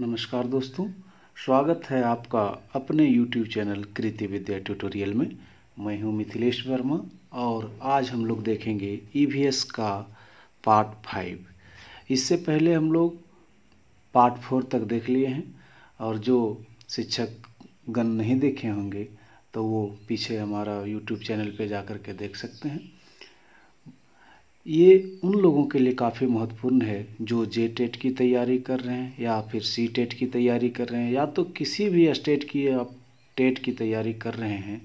नमस्कार दोस्तों स्वागत है आपका अपने YouTube channel Kriti Vidya tutorial में मैं हूं मिथिलेश वर्मा और आज हम लोग देखेंगे ई e का पार्ट फाइव इससे पहले हम लोग पार्ट फोर तक देख लिए हैं और जो शिक्षक गण नहीं देखे होंगे तो वो पीछे हमारा YouTube चैनल पे जा कर के देख सकते हैं ये उन लोगों के लिए काफ़ी महत्वपूर्ण है जो जे टेट की तैयारी कर रहे हैं या फिर सी टेट की तैयारी कर रहे हैं या तो किसी भी स्टेट की आप टेट की तैयारी कर रहे हैं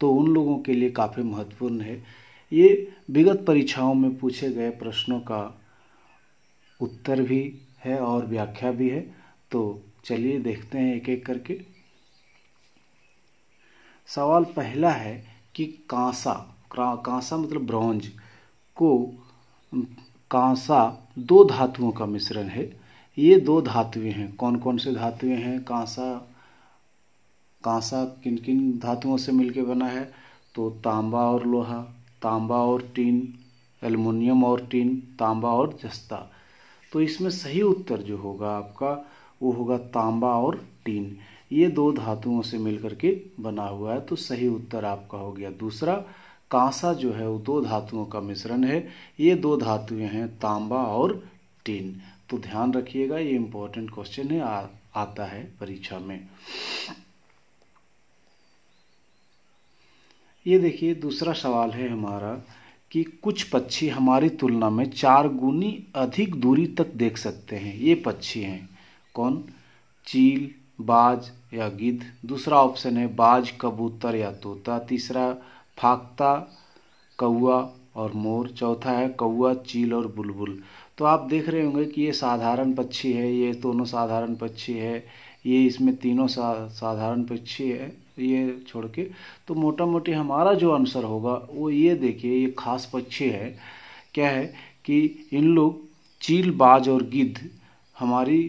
तो उन लोगों के लिए काफ़ी महत्वपूर्ण है ये विगत परीक्षाओं में पूछे गए प्रश्नों का उत्तर भी है और व्याख्या भी है तो चलिए देखते हैं एक एक करके सवाल पहला है कि कांसा कांसा मतलब ब्रॉन्ज को कांसा दो धातुओं का मिश्रण है ये दो धातुएं हैं कौन कौन से धातुएं हैं कांसा कांसा किन किन धातुओं से मिलकर बना है तो तांबा और लोहा तांबा और टीन एल्युमिनियम और टीन तांबा और जस्ता तो इसमें सही उत्तर जो होगा आपका वो होगा तांबा और टीन ये दो धातुओं से मिलकर के बना हुआ है तो सही उत्तर आपका हो गया दूसरा कांसा जो है वो दो धातुओं का मिश्रण है ये दो धातुएं हैं तांबा और टिन तो ध्यान रखिएगा ये इंपॉर्टेंट क्वेश्चन है आ, आता है परीक्षा में ये देखिए दूसरा सवाल है हमारा कि कुछ पक्षी हमारी तुलना में चार गुनी अधिक दूरी तक देख सकते हैं ये पक्षी हैं कौन चील बाज या गिद्ध दूसरा ऑप्शन है बाज कबूतर या तोता तीसरा फाकता कौआ और मोर चौथा है कौआ चील और बुलबुल तो आप देख रहे होंगे कि ये साधारण पक्षी है ये दोनों साधारण पक्षी है ये इसमें तीनों सा, साधारण पक्षी है ये छोड़ के तो मोटा मोटी हमारा जो आंसर होगा वो ये देखिए ये खास पक्षी है क्या है कि इन लोग चील बाज और गिद्ध हमारी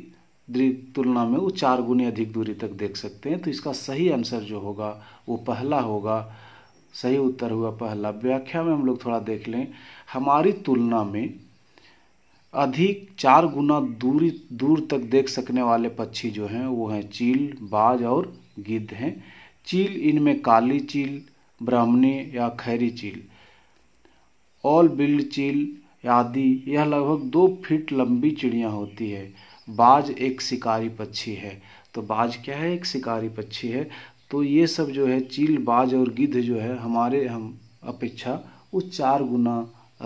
तुलना में वो चार गुने अधिक दूरी तक देख सकते हैं तो इसका सही आंसर जो होगा वो पहला होगा सही उत्तर हुआ पहला व्याख्या में हम लोग थोड़ा देख लें हमारी तुलना में अधिक चार गुना दूरी दूर तक देख सकने वाले पक्षी जो हैं वो हैं चील बाज और गिद्ध हैं चील इनमें काली चील ब्राह्मणी या खैरी चील ऑल बिल्ड चील आदि यह लगभग दो फीट लंबी चिड़िया होती है बाज एक शिकारी पक्षी है तो बाज क्या है एक शिकारी पक्षी है तो ये सब जो है चील बाज और गिद्ध जो है हमारे हम अपेक्षा वो चार गुना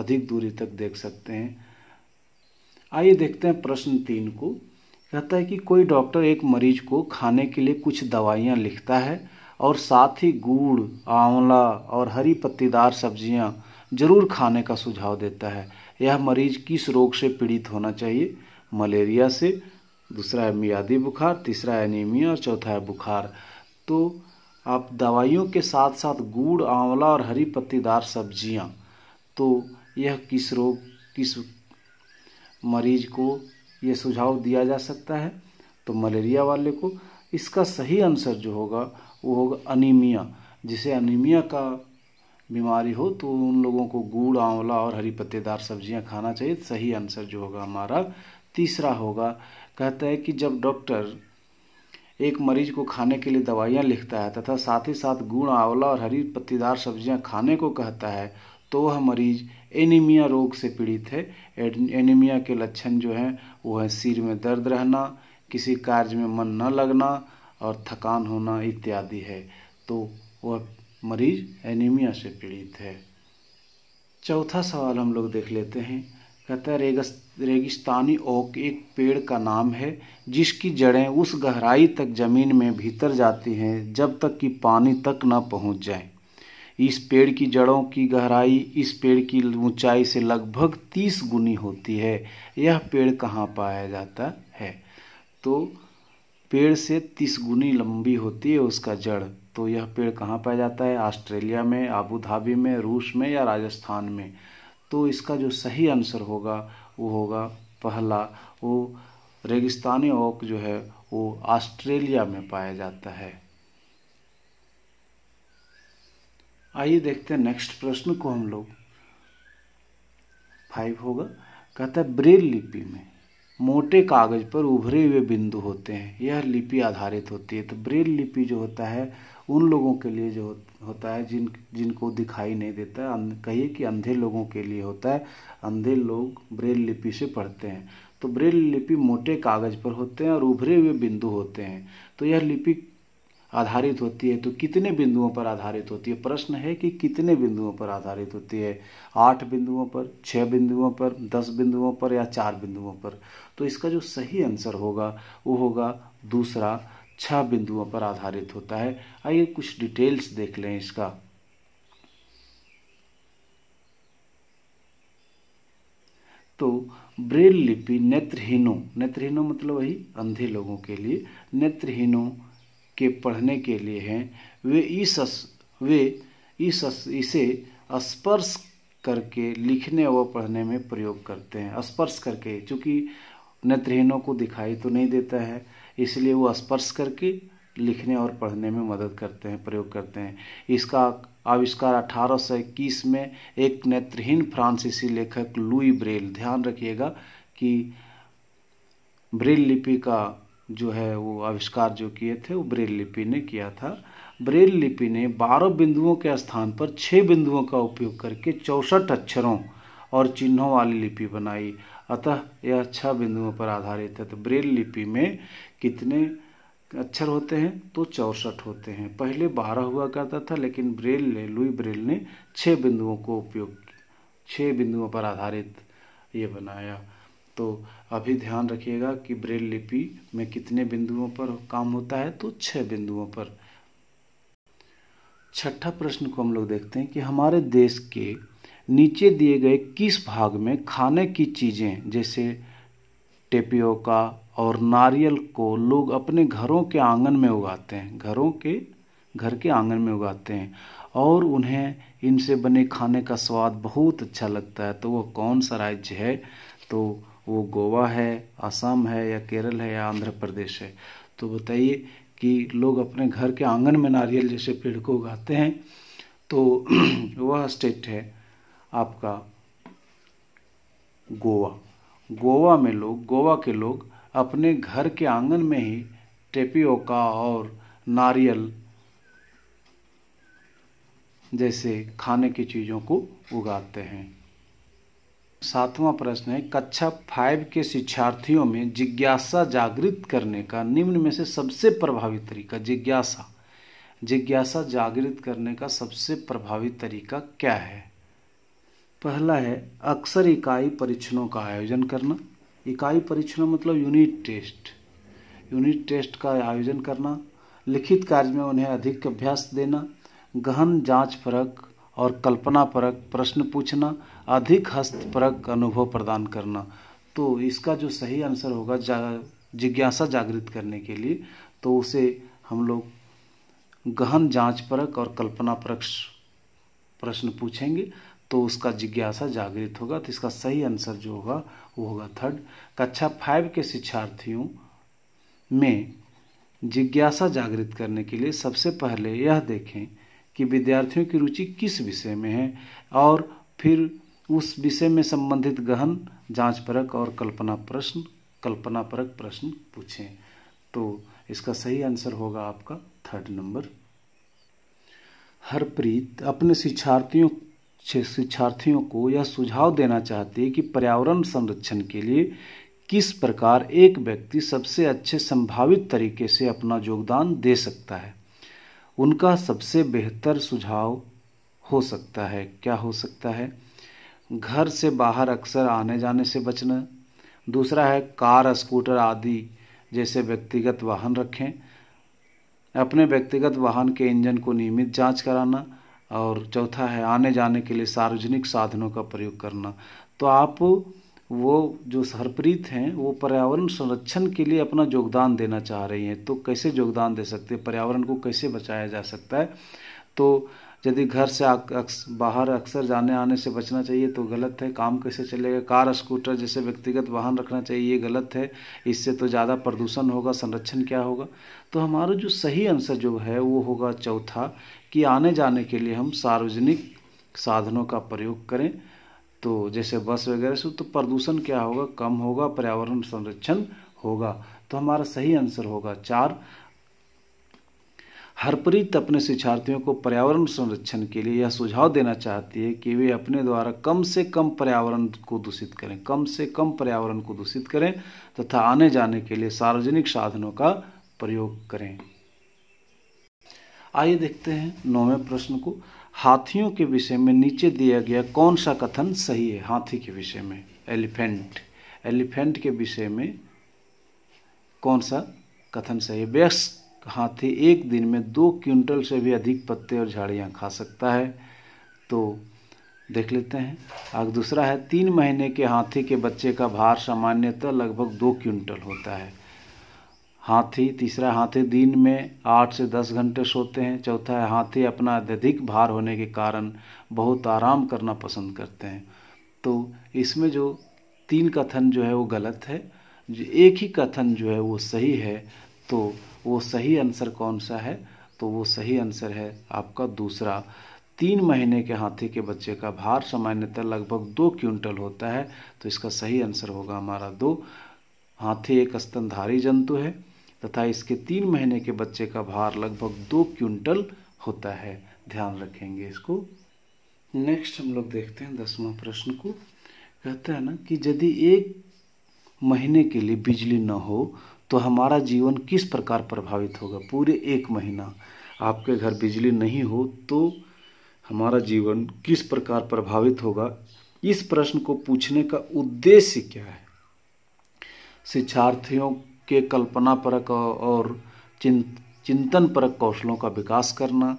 अधिक दूरी तक देख सकते हैं आइए देखते हैं प्रश्न तीन को कहता है कि कोई डॉक्टर एक मरीज को खाने के लिए कुछ दवाइयाँ लिखता है और साथ ही गुड़ आंवला और हरी पत्तीदार सब्जियाँ जरूर खाने का सुझाव देता है यह मरीज किस रोग से पीड़ित होना चाहिए मलेरिया से दूसरा है मियादी बुखार तीसरा है एनीमिया और चौथा है बुखार तो आप दवाइयों के साथ साथ गुड़ आंवला और हरी पत्तीदार सब्जियां तो यह किस रोग किस मरीज को यह सुझाव दिया जा सकता है तो मलेरिया वाले को इसका सही आंसर जो होगा वो होगा अनीमिया जिसे अनीमिया का बीमारी हो तो उन लोगों को गुड़ आंवला और हरी पत्तेदार सब्जियां खाना चाहिए सही आंसर जो होगा हमारा तीसरा होगा कहता है कि जब डॉक्टर एक मरीज को खाने के लिए दवाइयाँ लिखता है तथा साथ ही साथ गुड़ आंवला और हरी पत्तीदार सब्जियाँ खाने को कहता है तो वह मरीज एनीमिया रोग से पीड़ित है एनीमिया के लक्षण जो हैं वो है सिर में दर्द रहना किसी कार्य में मन न लगना और थकान होना इत्यादि है तो वह मरीज एनीमिया से पीड़ित है चौथा सवाल हम लोग देख लेते हैं कहते हैं रेगिस्तानी ओक एक पेड़ का नाम है जिसकी जड़ें उस गहराई तक ज़मीन में भीतर जाती हैं जब तक कि पानी तक न पहुंच जाए इस पेड़ की जड़ों की गहराई इस पेड़ की ऊंचाई से लगभग तीस गुनी होती है यह पेड़ कहाँ पाया जाता है तो पेड़ से तीस गुनी लंबी होती है उसका जड़ तो यह पेड़ कहाँ पाया जाता है ऑस्ट्रेलिया में आबू धाबी में रूस में या राजस्थान में तो इसका जो सही आंसर होगा वो होगा पहला वो रेगिस्तानी ओक जो है वो ऑस्ट्रेलिया में पाया जाता है आइए देखते हैं नेक्स्ट प्रश्न को हम लोग फाइव होगा कहता है ब्रेल लिपि में मोटे कागज पर उभरे हुए बिंदु होते हैं यह लिपि आधारित होती है तो ब्रेल लिपि जो होता है उन लोगों के लिए जो होता है जिन जिनको दिखाई नहीं देता कहिए कि अंधे लोगों के लिए होता है अंधे लोग ब्रेल लिपि से पढ़ते हैं तो ब्रेल लिपि मोटे कागज पर होते हैं और उभरे हुए बिंदु होते हैं तो यह लिपि आधारित होती है तो कितने बिंदुओं पर आधारित होती है प्रश्न है कि कितने बिंदुओं पर आधारित होती है आठ बिंदुओं पर छः बिंदुओं पर दस बिंदुओं पर या चार बिंदुओं पर तो इसका जो सही आंसर होगा वो होगा दूसरा छह अच्छा बिंदुओं पर आधारित होता है आइए कुछ डिटेल्स देख लें इसका तो ब्रेल लिपि नेत्रहीनों नेत्रहीनों मतलब वही अंधे लोगों के लिए नेत्रहीनों के पढ़ने के लिए हैं वे इस वे इस इसे स्पर्श करके लिखने व पढ़ने में प्रयोग करते हैं स्पर्श करके क्योंकि नेत्रहीनों को दिखाई तो नहीं देता है इसलिए वो स्पर्श करके लिखने और पढ़ने में मदद करते हैं प्रयोग करते हैं इसका आविष्कार 1821 में एक नेत्रहीन फ्रांसीसी लेखक लुई ब्रेल ध्यान रखिएगा कि ब्रेल लिपि का जो है वो आविष्कार जो किए थे वो ब्रेल लिपि ने किया था ब्रेल लिपि ने 12 बिंदुओं के स्थान पर 6 बिंदुओं का उपयोग करके चौसठ अक्षरों और चिन्हों वाली लिपि बनाई अतः यह छः बिंदुओं पर आधारित है तो ब्रेल लिपि में कितने अक्षर होते हैं तो चौसठ होते हैं पहले बारह हुआ करता था लेकिन ब्रेल ने लुई ब्रेल ने छः बिंदुओं को उपयोग छः बिंदुओं पर आधारित ये बनाया तो अभी ध्यान रखिएगा कि ब्रेल लिपि में कितने बिंदुओं पर काम होता है तो छः बिंदुओं पर छठा प्रश्न को हम लोग देखते हैं कि हमारे देश के नीचे दिए गए किस भाग में खाने की चीज़ें जैसे टेपियोका और नारियल को लोग अपने घरों के आंगन में उगाते हैं घरों के घर के आंगन में उगाते हैं और उन्हें इनसे बने खाने का स्वाद बहुत अच्छा लगता है तो वो कौन सा राज्य है तो वो गोवा है असम है या केरल है या आंध्र प्रदेश है तो बताइए कि लोग अपने घर के आंगन में नारियल जैसे पेड़ को उगाते हैं तो वह स्टेट है आपका गोवा गोवा में लोग गोवा के लोग अपने घर के आंगन में ही टेपियोका और नारियल जैसे खाने की चीज़ों को उगाते हैं सातवां प्रश्न है कक्षा फाइव के शिक्षार्थियों में जिज्ञासा जागृत करने का निम्न में से सबसे प्रभावी तरीका जिज्ञासा जिज्ञासा जागृत करने का सबसे प्रभावी तरीका क्या है पहला है अक्सर इकाई परीक्षणों का आयोजन करना इकाई परीक्षण मतलब यूनिट टेस्ट यूनिट टेस्ट का आयोजन करना लिखित कार्य में उन्हें अधिक अभ्यास देना गहन जांच परक और कल्पना परक प्रश्न पूछना अधिक हस्तपरक अनुभव प्रदान करना तो इसका जो सही आंसर होगा जा जिज्ञासा जागृत करने के लिए तो उसे हम लोग गहन जांच परक और कल्पना परक प्रश्न पूछेंगे तो उसका जिज्ञासा जागृत होगा तो इसका सही आंसर जो होगा वो होगा थर्ड कक्षा फाइव के शिक्षार्थियों में जिज्ञासा जागृत करने के लिए सबसे पहले यह देखें कि विद्यार्थियों की रुचि किस विषय में है और फिर उस विषय में संबंधित गहन जांच परक और कल्पना प्रश्न कल्पना परक प्रश्न पूछें तो इसका सही आंसर होगा आपका थर्ड नंबर हरप्रीत अपने शिक्षार्थियों शिक्षार्थियों को यह सुझाव देना चाहते हैं कि पर्यावरण संरक्षण के लिए किस प्रकार एक व्यक्ति सबसे अच्छे संभावित तरीके से अपना योगदान दे सकता है उनका सबसे बेहतर सुझाव हो सकता है क्या हो सकता है घर से बाहर अक्सर आने जाने से बचना दूसरा है कार स्कूटर आदि जैसे व्यक्तिगत वाहन रखें अपने व्यक्तिगत वाहन के इंजन को नियमित जांच कराना और चौथा है आने जाने के लिए सार्वजनिक साधनों का प्रयोग करना तो आप वो जो हरप्रीत हैं वो पर्यावरण संरक्षण के लिए अपना योगदान देना चाह रही हैं तो कैसे योगदान दे सकते हैं पर्यावरण को कैसे बचाया जा सकता है तो यदि घर से अक्स, बाहर अक्सर जाने आने से बचना चाहिए तो गलत है काम कैसे चलेगा कार स्कूटर जैसे व्यक्तिगत वाहन रखना चाहिए ये गलत है इससे तो ज़्यादा प्रदूषण होगा संरक्षण क्या होगा तो हमारा जो सही आंसर जो है वो होगा चौथा कि आने जाने के लिए हम सार्वजनिक साधनों का प्रयोग करें तो जैसे बस वगैरह से तो प्रदूषण क्या होगा कम होगा पर्यावरण संरक्षण होगा तो हमारा सही आंसर होगा चार हरप्रीत अपने शिक्षार्थियों को पर्यावरण संरक्षण के लिए यह सुझाव देना चाहती है कि वे अपने द्वारा कम से कम पर्यावरण को दूषित करें कम से कम पर्यावरण को दूषित करें तथा आने जाने के लिए सार्वजनिक साधनों का प्रयोग करें आइए देखते हैं नौवें प्रश्न को हाथियों के विषय में नीचे दिया गया कौन सा कथन सही है हाथी के विषय में एलिफेंट एलिफेंट के विषय में कौन सा कथन सही है व्यस्त हाथी एक दिन में दो क्विंटल से भी अधिक पत्ते और झाड़ियाँ खा सकता है तो देख लेते हैं अब दूसरा है तीन महीने के हाथी के बच्चे का भार सामान्यतः लगभग दो क्विंटल होता है हाथी तीसरा हाथी दिन में आठ से दस घंटे सोते हैं चौथा है हाथी अपना अत्यधिक भार होने के कारण बहुत आराम करना पसंद करते हैं तो इसमें जो तीन कथन जो है वो गलत है जो एक ही कथन जो है वो सही है तो वो सही आंसर कौन सा है तो वो सही आंसर है आपका दूसरा तीन महीने के हाथी के बच्चे का भार सामान्यतः लगभग दो क्विंटल होता है तो इसका सही आंसर होगा हमारा दो हाथी एक स्तनधारी जंतु है तथा इसके तीन महीने के बच्चे का भार लगभग दो क्विंटल होता है ध्यान रखेंगे इसको नेक्स्ट हम लोग देखते हैं दसवां प्रश्न को कहते हैं ना कि यदि एक महीने के लिए बिजली न हो तो हमारा जीवन किस प्रकार प्रभावित होगा पूरे एक महीना आपके घर बिजली नहीं हो तो हमारा जीवन किस प्रकार प्रभावित होगा इस प्रश्न को पूछने का उद्देश्य क्या है शिक्षार्थियों के कल्पना परक और चिंतन परक कौशलों का विकास करना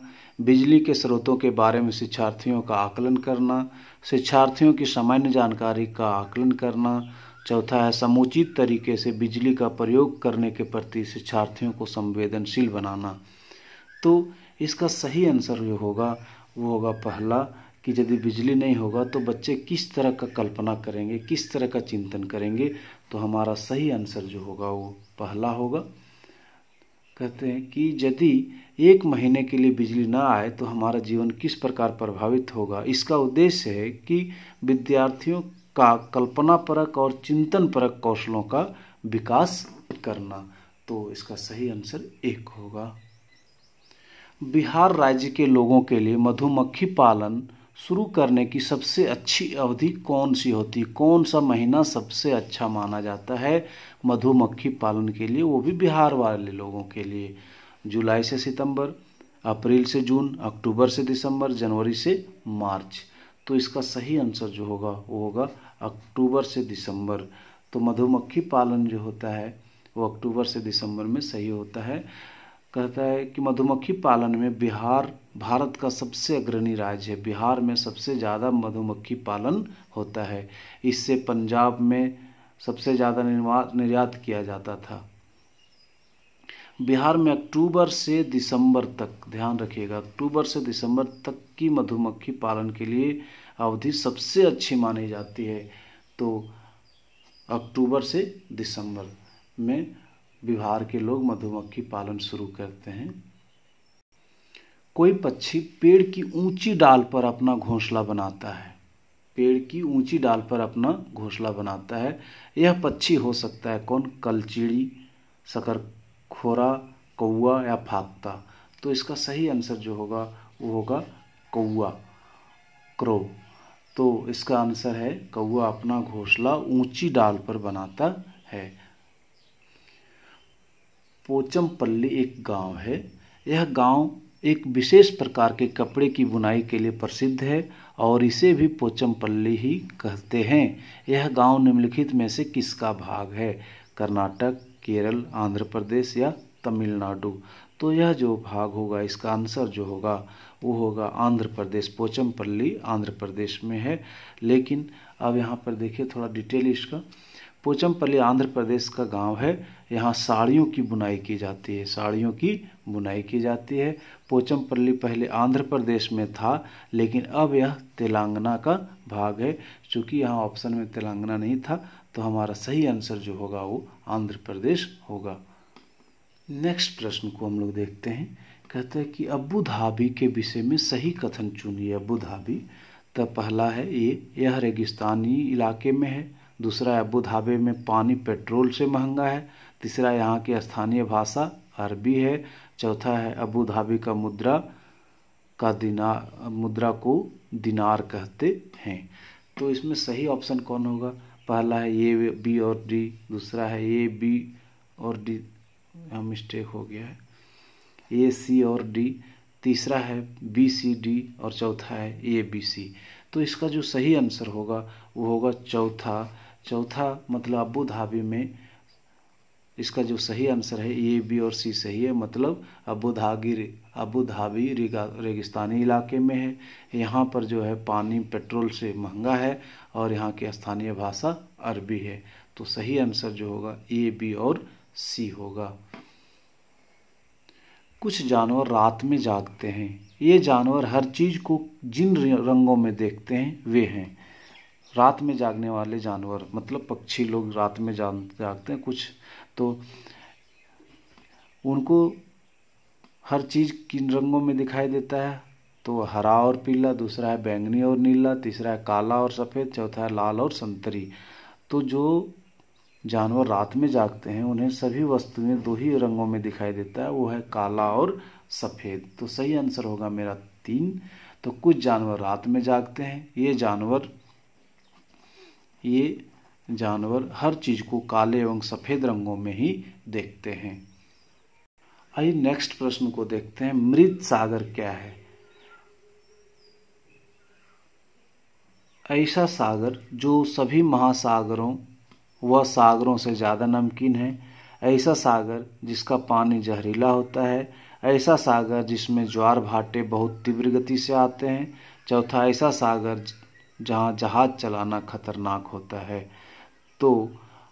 बिजली के स्रोतों के बारे में शिक्षार्थियों का आकलन करना शिक्षार्थियों की सामान्य जानकारी का आकलन करना चौथा है समुचित तरीके से बिजली का प्रयोग करने के प्रति शिक्षार्थियों को संवेदनशील बनाना तो इसका सही आंसर जो होगा वो होगा पहला कि यदि बिजली नहीं होगा तो बच्चे किस तरह का कल्पना करेंगे किस तरह का चिंतन करेंगे तो हमारा सही आंसर जो होगा वो पहला होगा कहते हैं कि यदि एक महीने के लिए बिजली ना आए तो हमारा जीवन किस प्रकार प्रभावित होगा इसका उद्देश्य है कि विद्यार्थियों का कल्पना परक और चिंतन परक कौशलों का विकास करना तो इसका सही आंसर एक होगा बिहार राज्य के लोगों के लिए मधुमक्खी पालन शुरू करने की सबसे अच्छी अवधि कौन सी होती कौन सा महीना सबसे अच्छा माना जाता है मधुमक्खी पालन के लिए वो भी बिहार वाले लोगों के लिए जुलाई से सितंबर अप्रैल से जून अक्टूबर से दिसंबर जनवरी से मार्च तो इसका सही आंसर जो होगा वो होगा अक्टूबर से दिसंबर तो मधुमक्खी पालन जो होता है वो अक्टूबर से दिसंबर में सही होता है कहता है कि मधुमक्खी पालन में बिहार भारत का सबसे अग्रणी राज्य है बिहार में सबसे ज़्यादा मधुमक्खी पालन होता है इससे पंजाब में सबसे ज़्यादा निर्यात किया जाता था बिहार में अक्टूबर से दिसंबर तक ध्यान रखिएगा अक्टूबर से दिसंबर तक की मधुमक्खी पालन के लिए अवधि सबसे अच्छी मानी जाती है तो अक्टूबर से दिसंबर में बिहार के लोग मधुमक्खी पालन शुरू करते हैं कोई पक्षी पेड़ की ऊंची डाल पर अपना घोंसला बनाता है पेड़ की ऊंची डाल पर अपना घोंसला बनाता है यह पक्षी हो सकता है कौन कलचीड़ी शकर खोरा कौआ या फाख्ता तो इसका सही आंसर जो होगा वो होगा कौआ क्रो तो इसका आंसर है कौआ अपना घोंसला ऊंची डाल पर बनाता है पोचमपल्ली एक गांव है यह गांव एक विशेष प्रकार के कपड़े की बुनाई के लिए प्रसिद्ध है और इसे भी पोचमपल्ली ही कहते हैं यह गांव निम्नलिखित में से किसका भाग है कर्नाटक केरल आंध्र प्रदेश या तमिलनाडु तो यह जो भाग होगा इसका आंसर जो होगा वो होगा आंध्र प्रदेश पोचमपल्ली आंध्र प्रदेश में है लेकिन अब यहाँ पर देखिए थोड़ा डिटेल इसका पोचमपल्ली आंध्र प्रदेश का गांव है यहाँ साड़ियों की बुनाई की जाती है साड़ियों की बुनाई की जाती है पोचमपल्ली पहले आंध्र प्रदेश में था लेकिन अब यह तेलंगाना का भाग है चूँकि यहाँ ऑप्शन में तेलंगाना नहीं था तो हमारा सही आंसर जो होगा वो आंध्र प्रदेश होगा नेक्स्ट प्रश्न को हम लोग देखते हैं कहते हैं कि अबू धाबी के विषय में सही कथन चुनिए अबू धाबी तो पहला है ये यह रेगिस्तानी इलाके में है दूसरा अबू धाबी में पानी पेट्रोल से महंगा है तीसरा यहाँ की स्थानीय भाषा अरबी है चौथा है अबू धाबी का मुद्रा का दिनार मुद्रा को दिनार कहते हैं तो इसमें सही ऑप्शन कौन होगा पहला है ये बी और डी दूसरा है ये बी और डी मिस्टेक हो गया है ए सी और डी तीसरा है बी सी डी और चौथा है ए बी सी तो इसका जो सही आंसर होगा वो होगा चौथा चौथा मतलब अबू धाबी में इसका जो सही आंसर है ए बी और सी सही है मतलब अबू धाबी अबू धाबी रेगिस्तानी इलाके में है यहाँ पर जो है पानी पेट्रोल से महंगा है और यहाँ की स्थानीय भाषा अरबी है तो सही आंसर जो होगा ए बी और सी होगा कुछ जानवर रात में जागते हैं ये जानवर हर चीज़ को जिन रंगों में देखते हैं वे हैं रात में जागने वाले जानवर मतलब पक्षी लोग रात में जागते हैं कुछ तो उनको हर चीज़ किन रंगों में दिखाई देता है तो हरा और पीला दूसरा है बैंगनी और नीला तीसरा है काला और सफ़ेद चौथा है लाल और संतरी तो जो जानवर रात में जागते हैं उन्हें सभी वस्तुएं दो ही रंगों में दिखाई देता है वो है काला और सफ़ेद तो सही आंसर होगा मेरा तीन तो कुछ जानवर रात में जागते हैं ये जानवर ये जानवर हर चीज़ को काले एवं सफ़ेद रंगों में ही देखते हैं आइए नेक्स्ट प्रश्न को देखते हैं मृत सागर क्या है ऐसा सागर जो सभी महासागरों व सागरों से ज़्यादा नमकीन है ऐसा सागर जिसका पानी जहरीला होता है ऐसा सागर जिसमें ज्वार भाटे बहुत तीव्र गति से आते हैं चौथा ऐसा सागर जहाँ जहाज चलाना खतरनाक होता है तो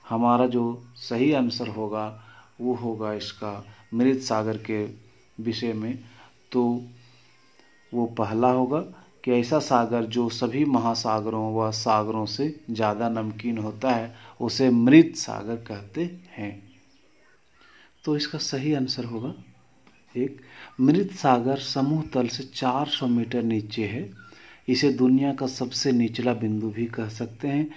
हमारा जो सही आंसर होगा वो होगा इसका मृत सागर के विषय में तो वो पहला होगा कि ऐसा सागर जो सभी महासागरों व सागरों से ज़्यादा नमकीन होता है उसे मृत सागर कहते हैं तो इसका सही आंसर होगा एक मृत सागर समूह तल से 400 मीटर नीचे है इसे दुनिया का सबसे निचला बिंदु भी कह सकते हैं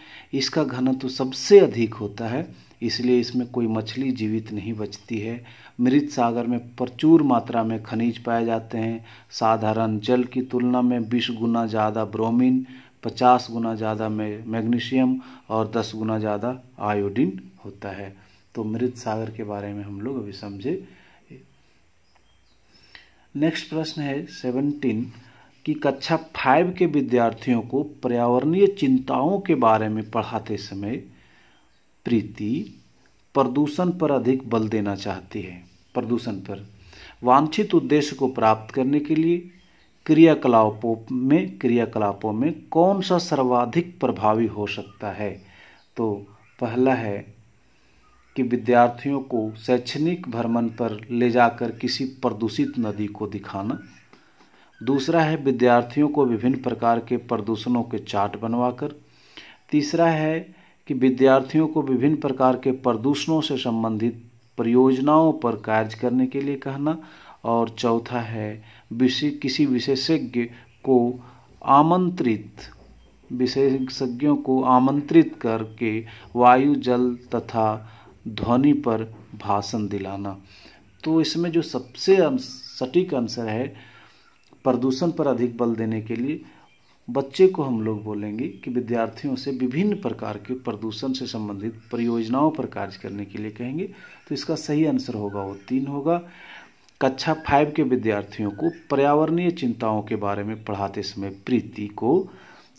इसका घनत्व सबसे अधिक होता है इसलिए इसमें कोई मछली जीवित नहीं बचती है मृत सागर में प्रचुर मात्रा में खनिज पाए जाते हैं साधारण जल की तुलना में बीस गुना ज़्यादा ब्रोमीन पचास गुना ज़्यादा मैग्नीशियम और दस गुना ज़्यादा आयोडीन होता है तो मृत सागर के बारे में हम लोग अभी समझे नेक्स्ट प्रश्न है सेवनटीन कि कक्षा फाइव के विद्यार्थियों को पर्यावरणीय चिंताओं के बारे में पढ़ाते समय प्रीति प्रदूषण पर अधिक बल देना चाहती है प्रदूषण पर वांछित उद्देश्य को प्राप्त करने के लिए क्रियाकलापों में क्रियाकलापों में कौन सा सर्वाधिक प्रभावी हो सकता है तो पहला है कि विद्यार्थियों को शैक्षणिक भ्रमण पर ले जाकर किसी प्रदूषित नदी को दिखाना दूसरा है विद्यार्थियों को विभिन्न प्रकार के प्रदूषणों के चार्ट बनवाकर तीसरा है कि विद्यार्थियों को विभिन्न प्रकार के प्रदूषणों से संबंधित परियोजनाओं पर कार्य करने के लिए कहना और चौथा है विशे, किसी विशेषज्ञ को आमंत्रित विशेषज्ञों को आमंत्रित करके वायु जल तथा ध्वनि पर भाषण दिलाना तो इसमें जो सबसे सटीक आंसर है प्रदूषण पर अधिक बल देने के लिए बच्चे को हम लोग बोलेंगे कि विद्यार्थियों से विभिन्न प्रकार के प्रदूषण से संबंधित परियोजनाओं पर कार्य करने के लिए कहेंगे तो इसका सही आंसर होगा वो तीन होगा कक्षा फाइव के विद्यार्थियों को पर्यावरणीय चिंताओं के बारे में पढ़ाते समय प्रीति को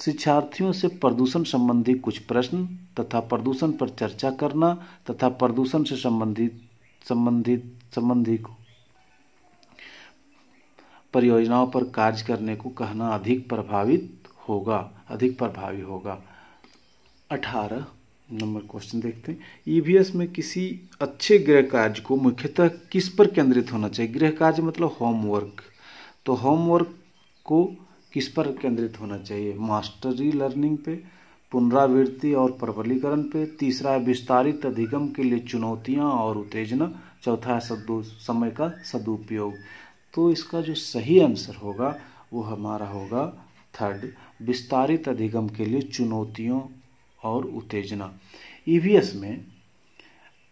शिक्षार्थियों से प्रदूषण संबंधी कुछ प्रश्न तथा प्रदूषण पर चर्चा करना तथा प्रदूषण से संबंधित संबंधित संबंधी परियोजनाओं पर कार्य करने को कहना अधिक प्रभावित होगा अधिक प्रभावी होगा अठारह नंबर क्वेश्चन देखते हैं ईवीएस e में किसी अच्छे गृह कार्य को मुख्यतः किस पर केंद्रित होना चाहिए गृह कार्य मतलब होमवर्क तो होमवर्क को किस पर केंद्रित होना चाहिए मास्टरी लर्निंग पे पुनरावृत्ति और प्रबलीकरण पे तीसरा है विस्तारित अधिगम के लिए चुनौतियाँ और उत्तेजना चौथा है सदु समय का सदुपयोग तो इसका जो सही आंसर होगा वो हमारा होगा थर्ड विस्तारित अधिगम के लिए चुनौतियों और उत्तेजना ईवीएस e में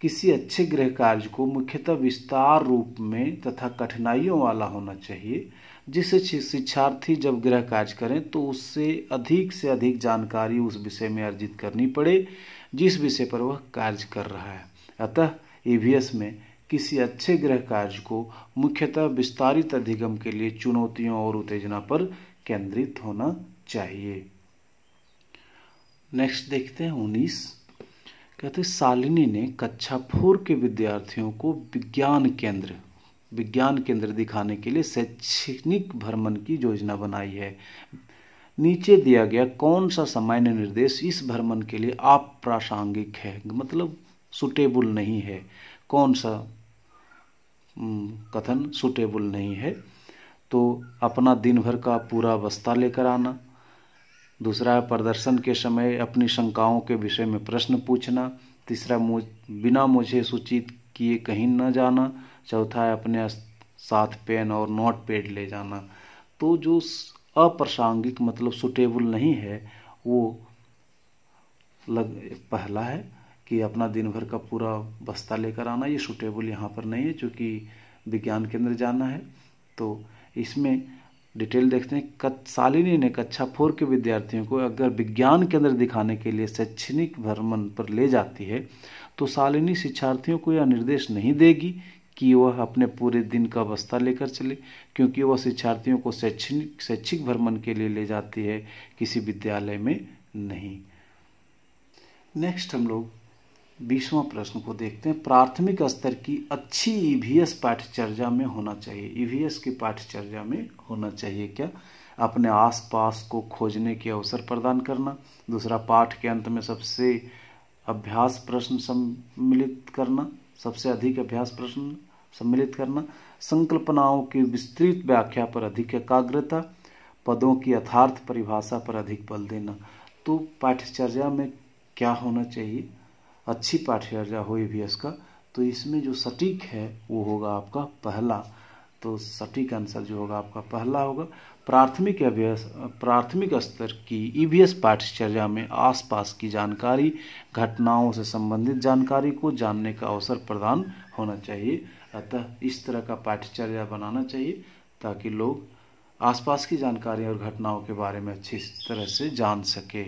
किसी अच्छे गृह कार्य को मुख्यतः विस्तार रूप में तथा कठिनाइयों वाला होना चाहिए जिससे शिक्षार्थी जब गृह कार्य करें तो उससे अधिक से अधिक जानकारी उस विषय में अर्जित करनी पड़े जिस विषय पर वह कार्य कर रहा है अतः ई e में किसी अच्छे गृह कार्य को मुख्यतः विस्तारित अधिगम के लिए चुनौतियों और उत्तेजना पर केंद्रित होना चाहिए नेक्स्ट देखते हैं उन्नीस कहते शालिनी ने कक्षा फोर के विद्यार्थियों को विज्ञान केंद्र विज्ञान केंद्र दिखाने के लिए शैक्षणिक भ्रमण की योजना बनाई है नीचे दिया गया कौन सा सामान्य निर्देश इस भ्रमण के लिए आप प्रासंगिक है मतलब सुटेबल नहीं है कौन सा हम्म, कथन सुटेबल नहीं है तो अपना दिन भर का पूरा बस्ता लेकर आना दूसरा है प्रदर्शन के समय अपनी शंकाओं के विषय में प्रश्न पूछना तीसरा मुझ बिना मुझे सूचित किए कहीं न जाना चौथा है अपने साथ पेन और नोट पैड ले जाना तो जो अप्रासंगिक मतलब सुटेबल नहीं है वो लग पहला है कि अपना दिन भर का पूरा बस्ता लेकर आना ये सुटेबल यहाँ पर नहीं है क्योंकि विज्ञान केंद्र जाना है तो इसमें डिटेल देखते हैं सालिनी ने कक्षा फोर के विद्यार्थियों को अगर विज्ञान केंद्र दिखाने के लिए शैक्षणिक भ्रमण पर ले जाती है तो शालिनी शिक्षार्थियों को यह निर्देश नहीं देगी कि वह अपने पूरे दिन का बस्ता लेकर चले क्योंकि वह शिक्षार्थियों को शैक्षणिक शैक्षिक भ्रमण के लिए ले जाती है किसी विद्यालय में नहीं नेक्स्ट हम लोग बीसवा प्रश्न को देखते हैं प्राथमिक स्तर की अच्छी ईवीएस e पाठ्यचर्या में होना चाहिए ईवीएस e की पाठ्यचर्या में होना चाहिए क्या अपने आसपास को खोजने के अवसर प्रदान करना दूसरा पाठ के अंत में सबसे अभ्यास प्रश्न सम्मिलित करना सबसे अधिक अभ्यास प्रश्न सम्मिलित करना संकल्पनाओं की विस्तृत व्याख्या पर अधिक एकाग्रता पदों की यथार्थ परिभाषा पर अधिक बल देना तो पाठ्यचर्या में क्या होना चाहिए अच्छी पाठ्यचर्या एस का तो इसमें जो सटीक है वो होगा आपका पहला तो सटीक आंसर जो होगा आपका पहला होगा प्राथमिक अभ्यास प्राथमिक स्तर की ईवीएस e पाठ्यचर्या में आसपास की जानकारी घटनाओं से संबंधित जानकारी को जानने का अवसर प्रदान होना चाहिए अतः इस तरह का पाठ्यचर्या बनाना चाहिए ताकि लोग आसपास की जानकारी और घटनाओं के बारे में अच्छी तरह से जान सके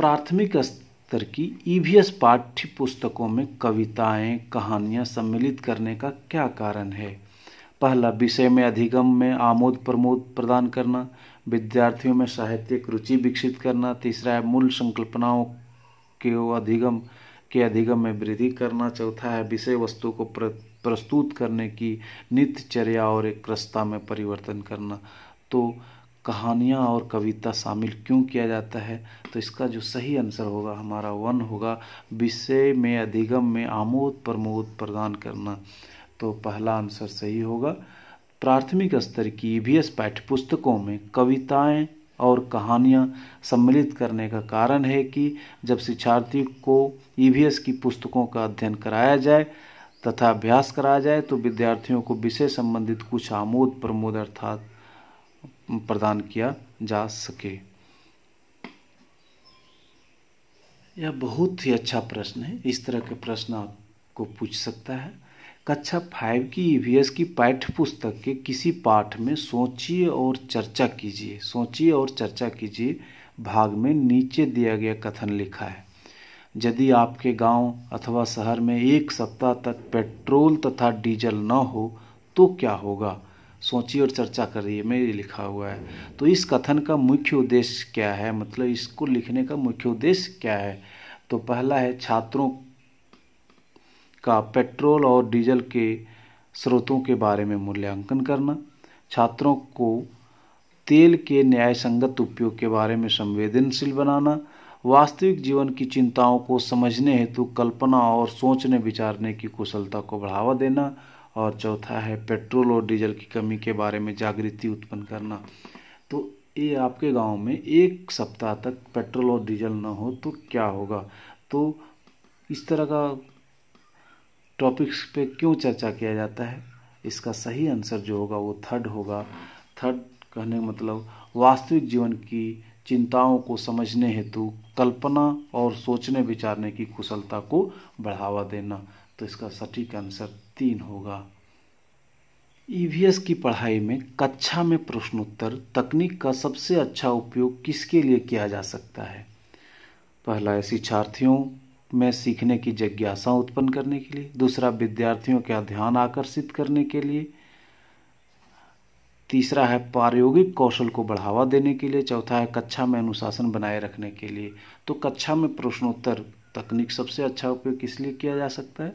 प्राथमिक स्तर की ईवीएस e पाठ्य पुस्तकों में कविताएं कहानियां सम्मिलित करने का क्या कारण है पहला विषय में अधिगम में आमोद प्रमोद प्रदान करना विद्यार्थियों में साहित्यिक रुचि विकसित करना तीसरा है मूल संकल्पनाओं के अधिगम के अधिगम में वृद्धि करना चौथा है विषय वस्तु को प्र प्रस्तुत करने की नित्यचर्या और एक क्रस्ता में परिवर्तन करना तो कहानियाँ और कविता शामिल क्यों किया जाता है तो इसका जो सही आंसर होगा हमारा वन होगा विषय में अधिगम में आमोद प्रमोद प्रदान करना तो पहला आंसर सही होगा प्राथमिक स्तर की पाठ्य e पाठ्यपुस्तकों में कविताएं और कहानियां सम्मिलित करने का कारण है कि जब शिक्षार्थी को ई e की पुस्तकों का अध्ययन कराया जाए तथा अभ्यास कराया जाए तो विद्यार्थियों को विषय संबंधित कुछ आमोद प्रमोद अर्थात प्रदान किया जा सके यह बहुत ही अच्छा प्रश्न है इस तरह के प्रश्न आपको पूछ सकता है कक्षा फाइव की ईवीएस e की पाठ्य पुस्तक के किसी पाठ में सोचिए और चर्चा कीजिए सोचिए और चर्चा कीजिए भाग में नीचे दिया गया कथन लिखा है यदि आपके गांव अथवा शहर में एक सप्ताह तक पेट्रोल तथा डीजल न हो तो क्या होगा सोची और चर्चा कर रही है में लिखा हुआ है तो इस कथन का मुख्य उद्देश्य क्या है मतलब इसको लिखने का मुख्य उद्देश्य क्या है तो पहला है छात्रों का पेट्रोल और डीजल के स्रोतों के बारे में मूल्यांकन करना छात्रों को तेल के न्याय संगत उपयोग के बारे में संवेदनशील बनाना वास्तविक जीवन की चिंताओं को समझने हेतु कल्पना और सोचने विचारने की कुशलता को बढ़ावा देना और चौथा है पेट्रोल और डीजल की कमी के बारे में जागृति उत्पन्न करना तो ये आपके गांव में एक सप्ताह तक पेट्रोल और डीजल ना हो तो क्या होगा तो इस तरह का टॉपिक्स पे क्यों चर्चा किया जाता है इसका सही आंसर जो होगा वो थर्ड होगा थर्ड कहने का मतलब वास्तविक जीवन की चिंताओं को समझने हेतु कल्पना और सोचने विचारने की कुशलता को बढ़ावा देना तो इसका सटीक आंसर तीन होगा ईवीएस e की पढ़ाई में कक्षा में प्रश्नोत्तर तकनीक का सबसे अच्छा उपयोग किसके लिए किया जा सकता है पहला शिक्षार्थियों में सीखने की जिज्ञासा उत्पन्न करने के लिए दूसरा विद्यार्थियों का ध्यान आकर्षित करने के लिए तीसरा है प्रायोगिक कौशल को बढ़ावा देने के लिए चौथा है कक्षा में अनुशासन बनाए रखने के लिए तो कक्षा में प्रश्नोत्तर तकनीक सबसे अच्छा उपयोग किस लिए किया जा सकता है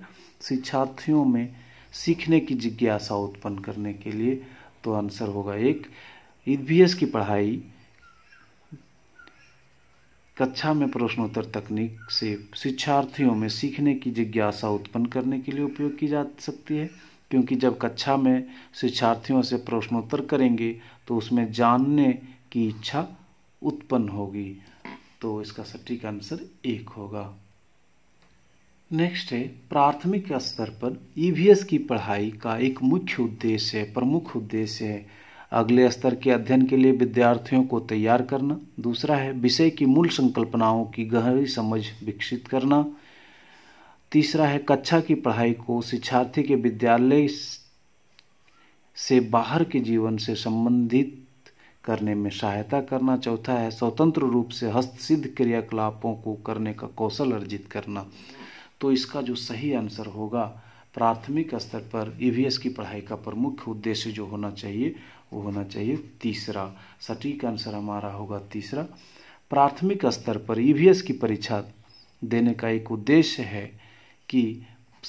शिक्षार्थियों में सीखने की जिज्ञासा उत्पन्न करने के लिए तो आंसर होगा एक ई e की पढ़ाई कक्षा में प्रश्नोत्तर तकनीक से शिक्षार्थियों में सीखने की जिज्ञासा उत्पन्न करने के लिए उपयोग की जा सकती है क्योंकि जब कक्षा में शिक्षार्थियों से प्रश्नोत्तर करेंगे तो उसमें जानने की इच्छा उत्पन्न होगी तो इसका सटीक आंसर एक होगा नेक्स्ट है प्राथमिक स्तर पर ईवीएस e की पढ़ाई का एक मुख्य उद्देश्य है प्रमुख उद्देश्य है अगले स्तर के अध्ययन के लिए विद्यार्थियों को तैयार करना दूसरा है विषय की मूल संकल्पनाओं की गहरी समझ विकसित करना तीसरा है कक्षा की पढ़ाई को शिक्षार्थी के विद्यालय से बाहर के जीवन से संबंधित करने में सहायता करना चौथा है स्वतंत्र रूप से हस्तसिद्ध क्रियाकलापों को करने का कौशल अर्जित करना तो इसका जो सही आंसर होगा प्राथमिक स्तर पर ईवीएस e की पढ़ाई का प्रमुख उद्देश्य जो होना चाहिए वो होना चाहिए तीसरा सटीक आंसर हमारा होगा तीसरा प्राथमिक स्तर पर ईवीएस e की परीक्षा देने का एक उद्देश्य है कि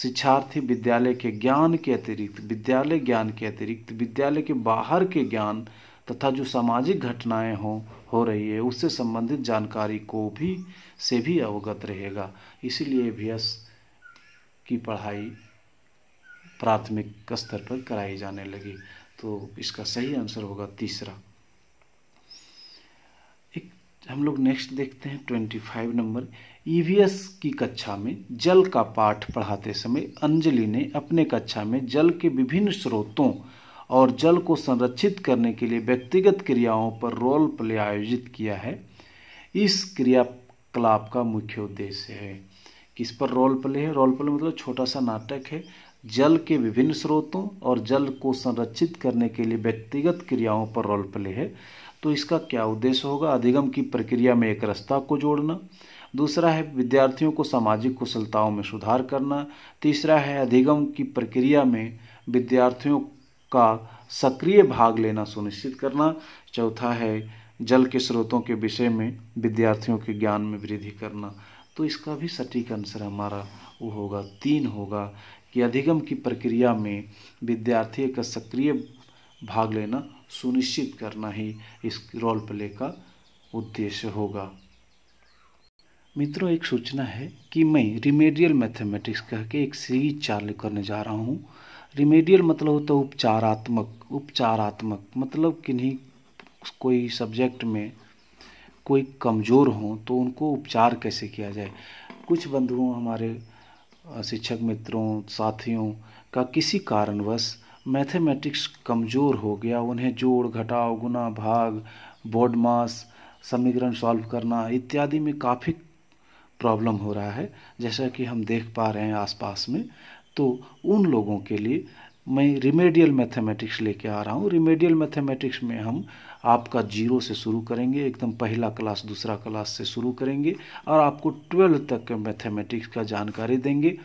शिक्षार्थी विद्यालय के ज्ञान के अतिरिक्त विद्यालय ज्ञान के अतिरिक्त विद्यालय के बाहर के ज्ञान तथा जो सामाजिक घटनाएं हो हो रही है उससे संबंधित जानकारी को भी से भी अवगत रहेगा इसीलिए एस की पढ़ाई प्राथमिक स्तर पर कराई जाने लगी तो इसका सही आंसर होगा तीसरा एक हम लोग नेक्स्ट देखते हैं twenty five number EVS e की कक्षा में जल का पाठ पढ़ाते समय अंजलि ने अपने कक्षा में जल के विभिन्न स्रोतों और जल को संरक्षित करने के लिए व्यक्तिगत क्रियाओं पर रोल प्ले आयोजित किया है इस क्रियाकलाप का मुख्य उद्देश्य है किस पर रोल प्ले है रोल प्ले मतलब छोटा सा नाटक है जल के विभिन्न स्रोतों और जल को संरक्षित करने के लिए व्यक्तिगत क्रियाओं पर रोल प्ले है तो इसका क्या उद्देश्य होगा अधिगम की प्रक्रिया में एक रास्ता को जोड़ना दूसरा है विद्यार्थियों को सामाजिक कुशलताओं में सुधार करना तीसरा है अधिगम की प्रक्रिया में विद्यार्थियों का सक्रिय भाग लेना सुनिश्चित करना चौथा है जल के स्रोतों के विषय में विद्यार्थियों के ज्ञान में वृद्धि करना तो इसका भी सटीक आंसर हमारा वो होगा तीन होगा कि अधिगम की प्रक्रिया में विद्यार्थी का सक्रिय भाग लेना सुनिश्चित करना ही इस रोल प्ले का उद्देश्य होगा मित्रों एक सूचना है कि मैं रिमेडियल मैथमेटिक्स कह के एक सीरीज चालू करने जा रहा हूँ रिमेडियल मतलब होता है उपचारात्मक उपचारात्मक मतलब किन्हीं कोई सब्जेक्ट में कोई कमज़ोर हो तो उनको उपचार कैसे किया जाए कुछ बंधुओं हमारे शिक्षक मित्रों साथियों का किसी कारणवश मैथमेटिक्स कमज़ोर हो गया उन्हें जोड़ घटाव गुना भाग बोर्ड मास समीकरण सॉल्व करना इत्यादि में काफ़ी प्रॉब्लम हो रहा है जैसा कि हम देख पा रहे हैं आसपास में तो उन लोगों के लिए मैं रिमेडियल मैथमेटिक्स लेके आ रहा हूँ रिमेडियल मैथमेटिक्स में हम आपका जीरो से शुरू करेंगे एकदम पहला क्लास दूसरा क्लास से शुरू करेंगे और आपको ट्वेल्व तक के मैथमेटिक्स का जानकारी देंगे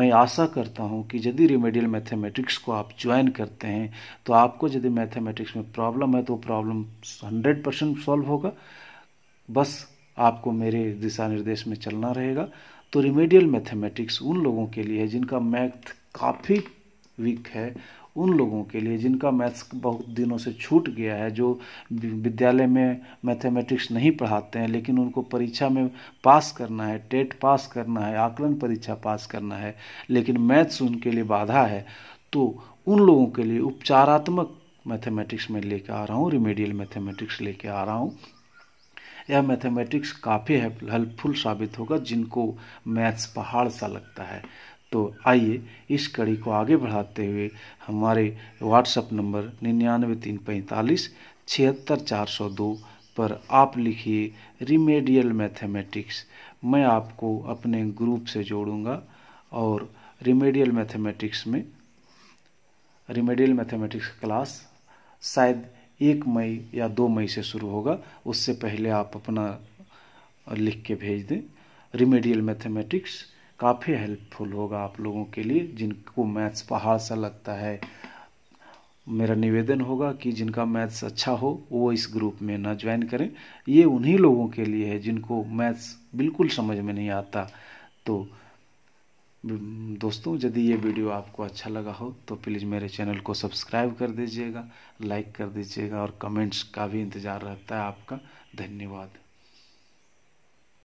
मैं आशा करता हूँ कि यदि रिमेडियल मैथमेटिक्स को आप ज्वाइन करते हैं तो आपको यदि मैथमेटिक्स में प्रॉब्लम है तो प्रॉब्लम हंड्रेड परसेंट सॉल्व होगा बस आपको मेरे दिशा निर्देश में चलना रहेगा तो रिमेडियल मैथमेटिक्स उन लोगों के लिए है जिनका मैथ काफ़ी वीक है उन लोगों के लिए जिनका मैथ्स बहुत दिनों से छूट गया है जो विद्यालय में मैथमेटिक्स नहीं पढ़ाते हैं लेकिन उनको परीक्षा में पास करना है टेट पास करना है आकलन परीक्षा पास करना है लेकिन मैथ्स उनके लिए बाधा है तो उन लोगों के लिए उपचारात्मक मैथमेटिक्स में लेके आ रहा हूँ रिमेडियल मैथमेटिक्स लेके आ रहा हूँ यह मैथमेटिक्स काफ़ी हेल्पफुल साबित होगा जिनको मैथ्स पहाड़ सा लगता है तो आइए इस कड़ी को आगे बढ़ाते हुए हमारे व्हाट्सएप नंबर निन्यानवे तीन पैंतालीस छिहत्तर चार सौ दो पर आप लिखिए रिमेडियल मैथमेटिक्स मैं आपको अपने ग्रुप से जोड़ूंगा और रिमेडियल मैथमेटिक्स में रिमेडियल मैथमेटिक्स क्लास शायद एक मई या दो मई से शुरू होगा उससे पहले आप अपना लिख के भेज दें रिमेडियल मैथमेटिक्स काफ़ी हेल्पफुल होगा आप लोगों के लिए जिनको मैथ्स पहाड़ सा लगता है मेरा निवेदन होगा कि जिनका मैथ्स अच्छा हो वो इस ग्रुप में ना ज्वाइन करें ये उन्हीं लोगों के लिए है जिनको मैथ्स बिल्कुल समझ में नहीं आता तो दोस्तों यदि ये वीडियो आपको अच्छा लगा हो तो प्लीज़ मेरे चैनल को सब्सक्राइब कर दीजिएगा लाइक कर दीजिएगा और कमेंट्स का भी इंतज़ार रहता है आपका धन्यवाद